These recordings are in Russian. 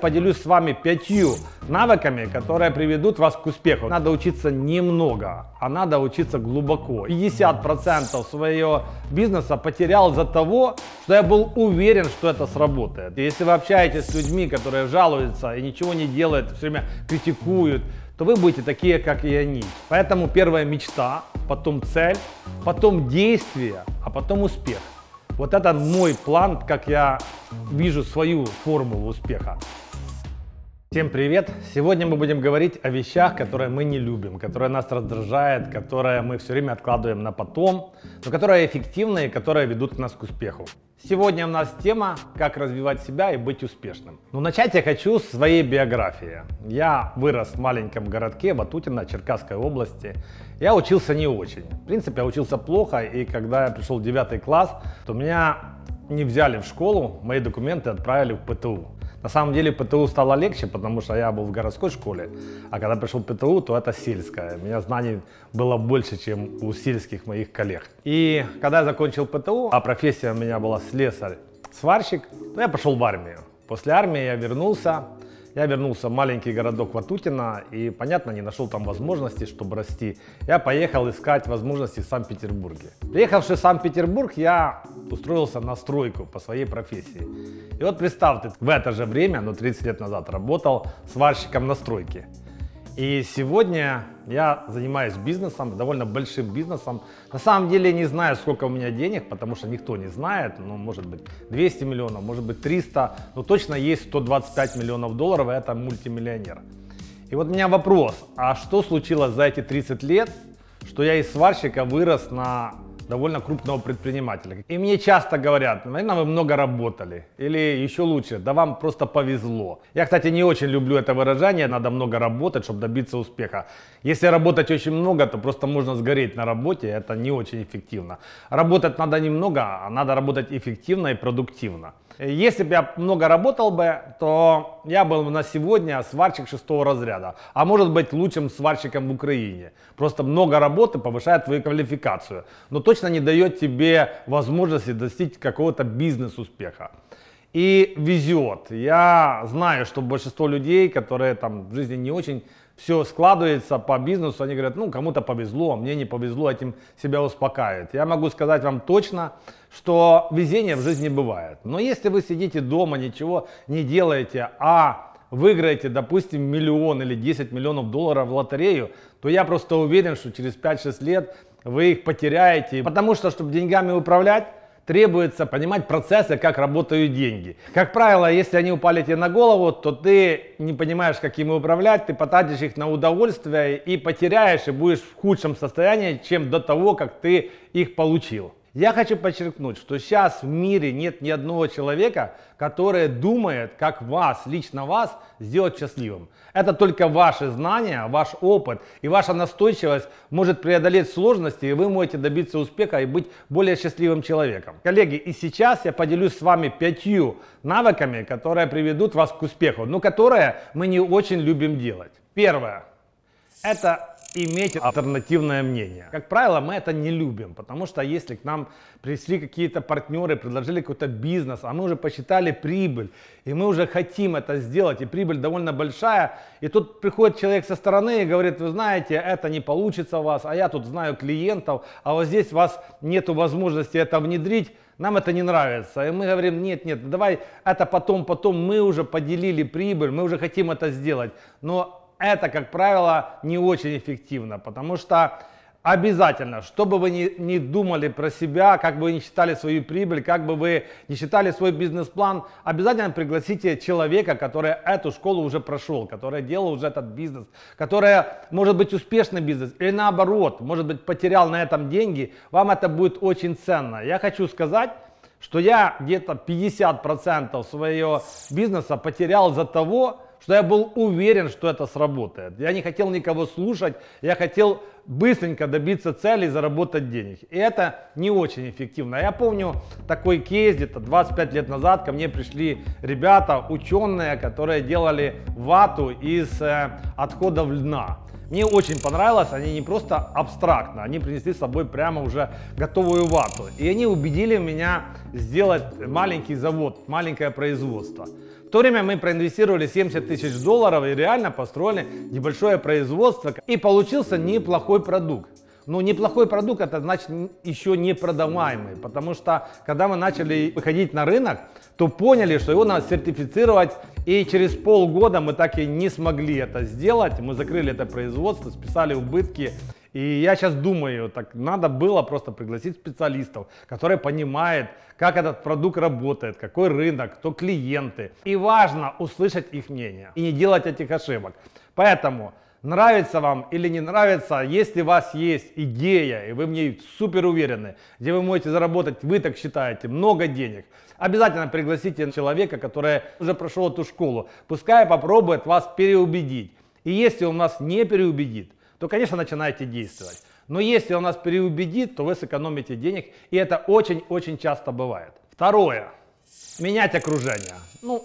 поделюсь с вами пятью навыками, которые приведут вас к успеху. Надо учиться немного, а надо учиться глубоко. 50% своего бизнеса потерял за того, что я был уверен, что это сработает. Если вы общаетесь с людьми, которые жалуются и ничего не делают, все время критикуют, то вы будете такие, как и они. Поэтому первая мечта, потом цель, потом действие, а потом успех. Вот это мой план, как я вижу свою формулу успеха. Всем привет! Сегодня мы будем говорить о вещах, которые мы не любим, которые нас раздражают, которые мы все время откладываем на потом, но которые эффективны и которые ведут к нас к успеху. Сегодня у нас тема «Как развивать себя и быть успешным». Но начать я хочу с своей биографии. Я вырос в маленьком городке Батутино, Черкасской области. Я учился не очень. В принципе, я учился плохо, и когда я пришел в 9 класс, то меня не взяли в школу, мои документы отправили в ПТУ. На самом деле ПТУ стало легче, потому что я был в городской школе, а когда пришел ПТУ, то это сельское. У меня знаний было больше, чем у сельских моих коллег. И когда я закончил ПТУ, а профессия у меня была слесарь, сварщик, то я пошел в армию. После армии я вернулся, я вернулся в маленький городок Ватутина и, понятно, не нашел там возможности, чтобы расти. Я поехал искать возможности в Санкт-Петербурге. Приехавший в Санкт-Петербург, я устроился на стройку по своей профессии. И вот представьте, в это же время, ну 30 лет назад, работал сварщиком на стройке. И сегодня я занимаюсь бизнесом, довольно большим бизнесом. На самом деле не знаю, сколько у меня денег, потому что никто не знает. Ну, может быть, 200 миллионов, может быть, 300. Но ну, точно есть 125 миллионов долларов, и это мультимиллионер. И вот у меня вопрос, а что случилось за эти 30 лет, что я из сварщика вырос на довольно крупного предпринимателя. И мне часто говорят, наверное, вы много работали. Или еще лучше, да вам просто повезло. Я, кстати, не очень люблю это выражение, надо много работать, чтобы добиться успеха. Если работать очень много, то просто можно сгореть на работе, это не очень эффективно. Работать надо немного, а надо работать эффективно и продуктивно. Если бы я много работал бы, то я был бы на сегодня сварщик шестого разряда, а может быть лучшим сварщиком в Украине. Просто много работы повышает твою квалификацию. Но точно точно не дает тебе возможности достичь какого-то бизнес-успеха. И везет. Я знаю, что большинство людей, которые там в жизни не очень все складывается по бизнесу, они говорят, ну кому-то повезло, а мне не повезло, этим себя успокаивают. Я могу сказать вам точно, что везения в жизни бывает. Но если вы сидите дома, ничего не делаете, а выиграете, допустим, миллион или 10 миллионов долларов в лотерею, то я просто уверен, что через 5-6 лет вы их потеряете. Потому что, чтобы деньгами управлять, требуется понимать процессы, как работают деньги. Как правило, если они упали тебе на голову, то ты не понимаешь, как ими управлять, ты потратишь их на удовольствие и потеряешь, и будешь в худшем состоянии, чем до того, как ты их получил. Я хочу подчеркнуть, что сейчас в мире нет ни одного человека, который думает, как вас, лично вас, сделать счастливым. Это только ваши знания, ваш опыт и ваша настойчивость может преодолеть сложности, и вы можете добиться успеха и быть более счастливым человеком. Коллеги, и сейчас я поделюсь с вами пятью навыками, которые приведут вас к успеху, но которые мы не очень любим делать. Первое. Это иметь альтернативное мнение. Как правило, мы это не любим, потому что если к нам пришли какие-то партнеры, предложили какой-то бизнес, а мы уже посчитали прибыль, и мы уже хотим это сделать, и прибыль довольно большая, и тут приходит человек со стороны и говорит, вы знаете, это не получится у вас, а я тут знаю клиентов, а вот здесь у вас нет возможности это внедрить, нам это не нравится. И мы говорим, нет, нет, давай это потом, потом, мы уже поделили прибыль, мы уже хотим это сделать. Но это, как правило, не очень эффективно, потому что обязательно, что бы вы ни, ни думали про себя, как бы вы ни считали свою прибыль, как бы вы ни считали свой бизнес-план, обязательно пригласите человека, который эту школу уже прошел, который делал уже этот бизнес, который может быть успешный бизнес или наоборот, может быть потерял на этом деньги, вам это будет очень ценно. Я хочу сказать, что я где-то 50% своего бизнеса потерял за того, что я был уверен, что это сработает. Я не хотел никого слушать, я хотел быстренько добиться цели и заработать денег. И это не очень эффективно. Я помню такой кейс где-то 25 лет назад ко мне пришли ребята, ученые, которые делали вату из э, отходов льна. Мне очень понравилось, они не просто абстрактно, они принесли с собой прямо уже готовую вату. И они убедили меня сделать маленький завод, маленькое производство. В то время мы проинвестировали 70 тысяч долларов и реально построили небольшое производство. И получился неплохой продукт. Но ну, неплохой продукт, это значит еще не продаваемый, потому что когда мы начали выходить на рынок, то поняли, что его надо сертифицировать, и через полгода мы так и не смогли это сделать, мы закрыли это производство, списали убытки, и я сейчас думаю, так надо было просто пригласить специалистов, которые понимают, как этот продукт работает, какой рынок, кто клиенты. И важно услышать их мнение и не делать этих ошибок. Поэтому Нравится вам или не нравится, если у вас есть идея, и вы в ней супер уверены, где вы можете заработать, вы так считаете, много денег, обязательно пригласите человека, который уже прошел эту школу. Пускай попробует вас переубедить. И если он нас не переубедит, то, конечно, начинайте действовать. Но если он нас переубедит, то вы сэкономите денег, и это очень-очень часто бывает. Второе. Менять окружение. Ну,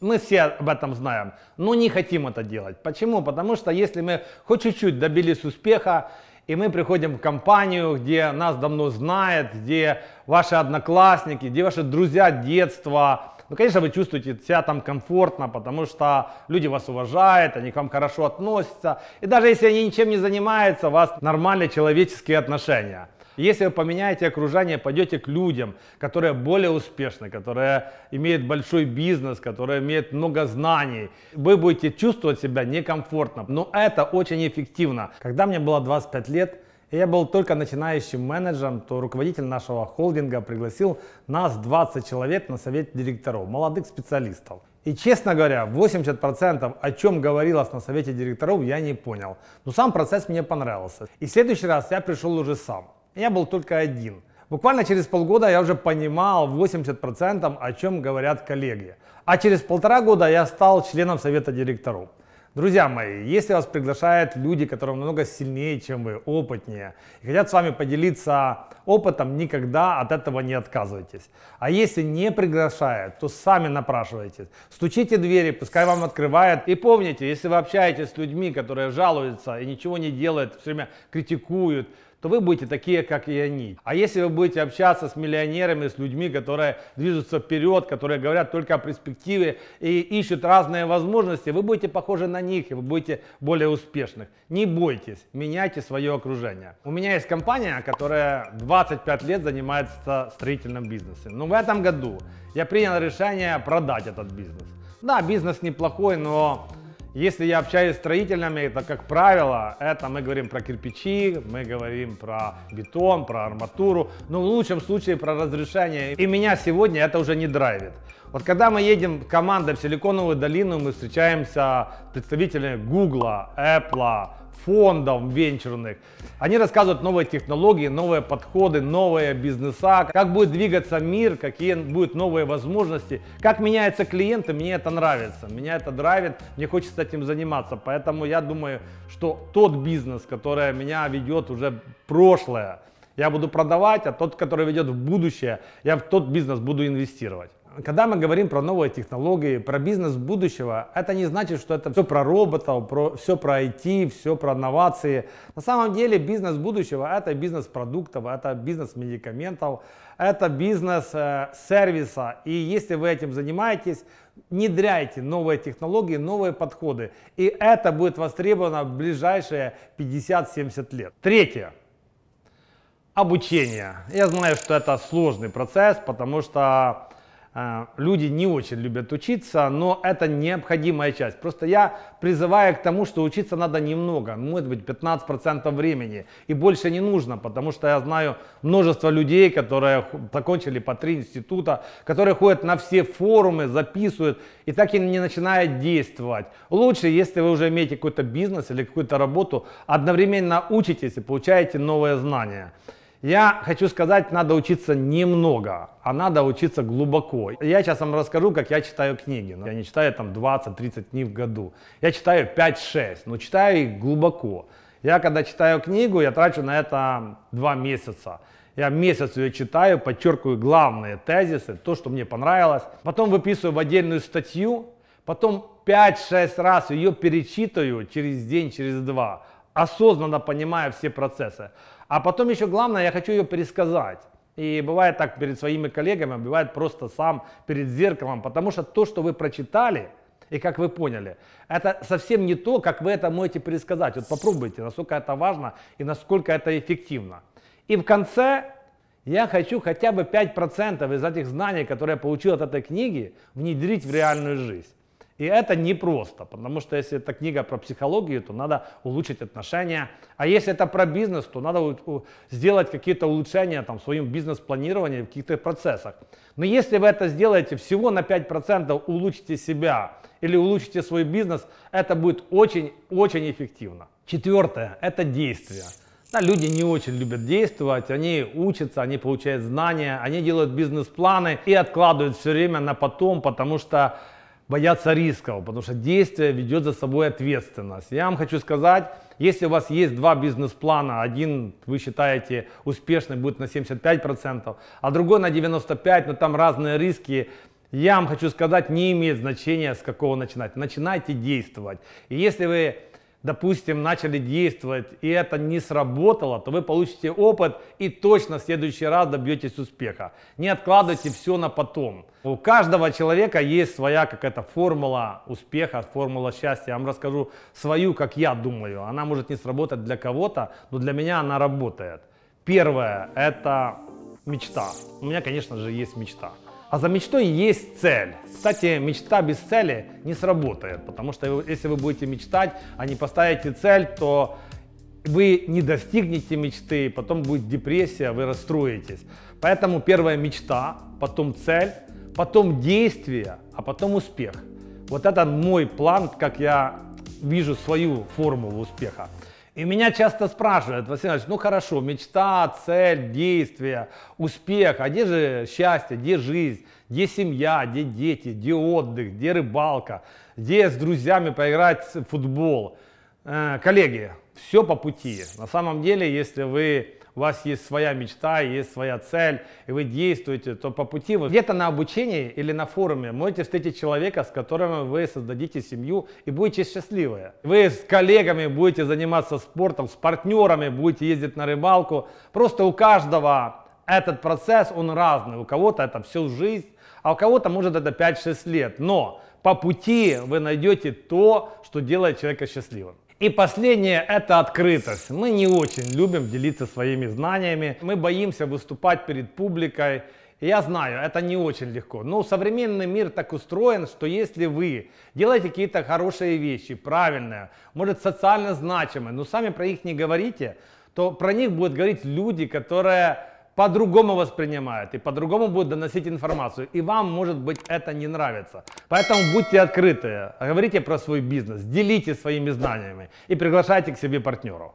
мы все об этом знаем, но ну, не хотим это делать. Почему? Потому что если мы хоть чуть-чуть добились успеха, и мы приходим в компанию, где нас давно знает, где ваши одноклассники, где ваши друзья детства, ну, конечно, вы чувствуете себя там комфортно, потому что люди вас уважают, они к вам хорошо относятся. И даже если они ничем не занимаются, у вас нормальные человеческие отношения. Если вы поменяете окружение, пойдете к людям, которые более успешны, которые имеют большой бизнес, которые имеют много знаний, вы будете чувствовать себя некомфортно. Но это очень эффективно. Когда мне было 25 лет, я был только начинающим менеджером, то руководитель нашего холдинга пригласил нас 20 человек на совет директоров, молодых специалистов. И, честно говоря, 80% о чем говорилось на совете директоров я не понял. Но сам процесс мне понравился. И в следующий раз я пришел уже сам. Я был только один. Буквально через полгода я уже понимал 80% о чем говорят коллеги. А через полтора года я стал членом совета директоров. Друзья мои, если вас приглашают люди, которые намного сильнее, чем вы, опытнее, и хотят с вами поделиться опытом, никогда от этого не отказывайтесь. А если не приглашают, то сами напрашивайтесь. Стучите двери, пускай вам открывают. И помните, если вы общаетесь с людьми, которые жалуются и ничего не делают, все время критикуют, то вы будете такие, как и они. А если вы будете общаться с миллионерами, с людьми, которые движутся вперед, которые говорят только о перспективе и ищут разные возможности, вы будете похожи на них, и вы будете более успешных. Не бойтесь, меняйте свое окружение. У меня есть компания, которая 25 лет занимается строительным бизнесом. Но в этом году я принял решение продать этот бизнес. Да, бизнес неплохой, но если я общаюсь с строителями, это, как правило, это мы говорим про кирпичи, мы говорим про бетон, про арматуру, но в лучшем случае про разрешение. И меня сегодня это уже не драйвит. Вот когда мы едем командой в Силиконовую долину, мы встречаемся с представителями Google, Apple, фондов венчурных. Они рассказывают новые технологии, новые подходы, новые бизнеса, как будет двигаться мир, какие будут новые возможности, как меняются клиенты. Мне это нравится, меня это драйвит, мне хочется этим заниматься. Поэтому я думаю, что тот бизнес, который меня ведет уже прошлое, я буду продавать, а тот, который ведет в будущее, я в тот бизнес буду инвестировать когда мы говорим про новые технологии, про бизнес будущего, это не значит, что это все про роботов, про, все про IT, все про инновации. На самом деле бизнес будущего – это бизнес продуктов, это бизнес медикаментов, это бизнес э, сервиса. И если вы этим занимаетесь, внедряйте новые технологии, новые подходы. И это будет востребовано в ближайшие 50-70 лет. Третье обучение. Я знаю, что это сложный процесс, потому что а, люди не очень любят учиться, но это необходимая часть. Просто я призываю к тому, что учиться надо немного, может быть 15% времени, и больше не нужно, потому что я знаю множество людей, которые закончили по три института, которые ходят на все форумы, записывают и так и не начинают действовать. Лучше, если вы уже имеете какой-то бизнес или какую-то работу, одновременно учитесь и получаете новые знания. Я хочу сказать, надо учиться немного, а надо учиться глубоко. Я сейчас вам расскажу, как я читаю книги. Ну, я не читаю там 20-30 дней в году. Я читаю 5-6, но читаю их глубоко. Я когда читаю книгу, я трачу на это 2 месяца. Я месяц ее читаю, подчеркиваю главные тезисы, то, что мне понравилось. Потом выписываю в отдельную статью, потом 5-6 раз ее перечитываю через день, через два, осознанно понимая все процессы. А потом еще главное, я хочу ее пересказать. И бывает так перед своими коллегами, бывает просто сам перед зеркалом, потому что то, что вы прочитали, и как вы поняли, это совсем не то, как вы это можете пересказать. Вот попробуйте, насколько это важно и насколько это эффективно. И в конце я хочу хотя бы 5% из этих знаний, которые я получил от этой книги, внедрить в реальную жизнь. И это непросто, потому что если это книга про психологию, то надо улучшить отношения. А если это про бизнес, то надо сделать какие-то улучшения там, в своем бизнес-планировании, в каких-то процессах. Но если вы это сделаете всего на 5%, улучшите себя или улучшите свой бизнес, это будет очень-очень эффективно. Четвертое – это действие. Да, люди не очень любят действовать, они учатся, они получают знания, они делают бизнес-планы и откладывают все время на потом, потому что бояться рисков, потому что действие ведет за собой ответственность. Я вам хочу сказать, если у вас есть два бизнес-плана, один вы считаете успешный будет на 75%, а другой на 95%, но там разные риски, я вам хочу сказать, не имеет значения, с какого начинать. Начинайте действовать. И если вы допустим, начали действовать, и это не сработало, то вы получите опыт и точно в следующий раз добьетесь успеха. Не откладывайте все на потом. У каждого человека есть своя какая-то формула успеха, формула счастья. Я вам расскажу свою, как я думаю. Она может не сработать для кого-то, но для меня она работает. Первое – это мечта. У меня, конечно же, есть мечта. А за мечтой есть цель. Кстати, мечта без цели не сработает, потому что если вы будете мечтать, а не поставите цель, то вы не достигнете мечты, потом будет депрессия, вы расстроитесь. Поэтому первая мечта, потом цель, потом действие, а потом успех. Вот это мой план, как я вижу свою формулу успеха. И меня часто спрашивают, Василий ну хорошо, мечта, цель, действие, успех, а где же счастье, где жизнь, где семья, где дети, где отдых, где рыбалка, где с друзьями поиграть в футбол. Э, коллеги, все по пути. На самом деле, если вы у вас есть своя мечта, есть своя цель, и вы действуете, то по пути вы где-то на обучении или на форуме можете встретить человека, с которым вы создадите семью и будете счастливы. Вы с коллегами будете заниматься спортом, с партнерами будете ездить на рыбалку. Просто у каждого этот процесс, он разный. У кого-то это всю жизнь, а у кого-то может это 5-6 лет. Но по пути вы найдете то, что делает человека счастливым. И последнее – это открытость. Мы не очень любим делиться своими знаниями. Мы боимся выступать перед публикой. я знаю, это не очень легко. Но современный мир так устроен, что если вы делаете какие-то хорошие вещи, правильные, может социально значимые, но сами про них не говорите, то про них будут говорить люди, которые по-другому воспринимают и по-другому будут доносить информацию. И вам, может быть, это не нравится. Поэтому будьте открыты, говорите про свой бизнес, делитесь своими знаниями и приглашайте к себе партнеров.